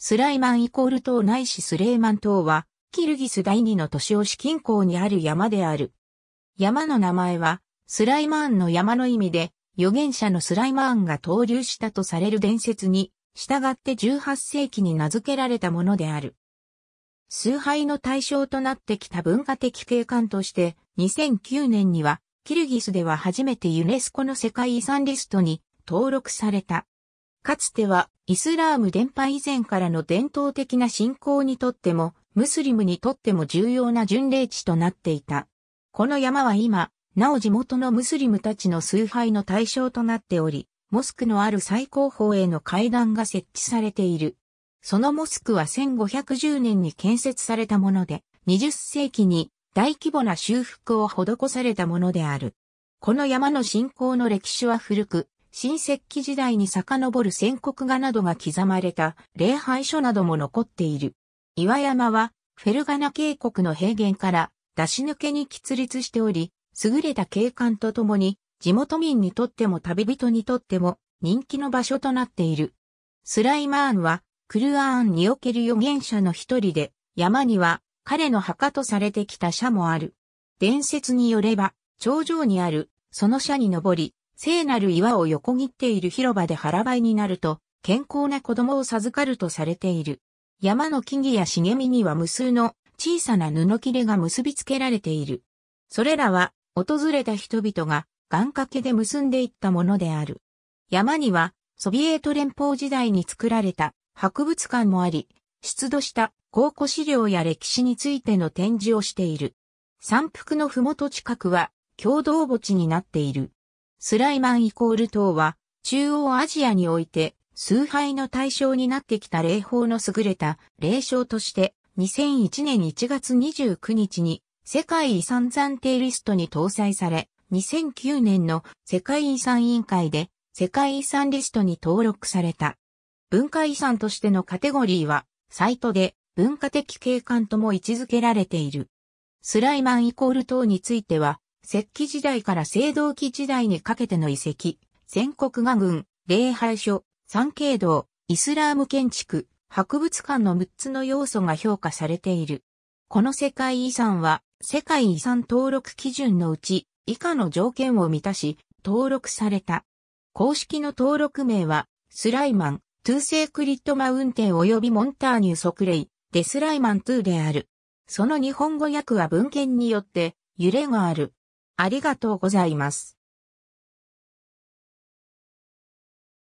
スライマンイコール島ないしスレイマン島は、キルギス第二の都市オシ近郊にある山である。山の名前は、スライマーンの山の意味で、預言者のスライマーンが登竜したとされる伝説に、従って18世紀に名付けられたものである。崇拝の対象となってきた文化的景観として、2009年には、キルギスでは初めてユネスコの世界遺産リストに登録された。かつてはイスラーム伝播以前からの伝統的な信仰にとっても、ムスリムにとっても重要な巡礼地となっていた。この山は今、なお地元のムスリムたちの崇拝の対象となっており、モスクのある最高峰への階段が設置されている。そのモスクは1510年に建設されたもので、20世紀に大規模な修復を施されたものである。この山の信仰の歴史は古く、新石器時代に遡る宣告画などが刻まれた礼拝書なども残っている。岩山はフェルガナ渓谷の平原から出し抜けに喫立しており、優れた景観とともに地元民にとっても旅人にとっても人気の場所となっている。スライマーンはクルアーンにおける預言者の一人で、山には彼の墓とされてきた社もある。伝説によれば、頂上にあるその社に登り、聖なる岩を横切っている広場で腹ばいになると、健康な子供を授かるとされている。山の木々や茂みには無数の小さな布切れが結びつけられている。それらは、訪れた人々が願掛けで結んでいったものである。山には、ソビエト連邦時代に作られた博物館もあり、出土した考古資料や歴史についての展示をしている。山腹のふもと近くは、共同墓地になっている。スライマンイコール等は、中央アジアにおいて、崇拝の対象になってきた霊法の優れた霊障として、2001年1月29日に世界遺産暫定リストに搭載され、2009年の世界遺産委員会で世界遺産リストに登録された。文化遺産としてのカテゴリーは、サイトで文化的景観とも位置づけられている。スライマンイコール等については、石器時代から青銅器時代にかけての遺跡、全国画群、礼拝所、三景堂、イスラーム建築、博物館の6つの要素が評価されている。この世界遺産は、世界遺産登録基準のうち、以下の条件を満たし、登録された。公式の登録名は、スライマン、トゥーセークリットマウンテン及びモンターニュソクレイ、デスライマン2である。その日本語訳は文献によって、揺れがある。ありがとうございます。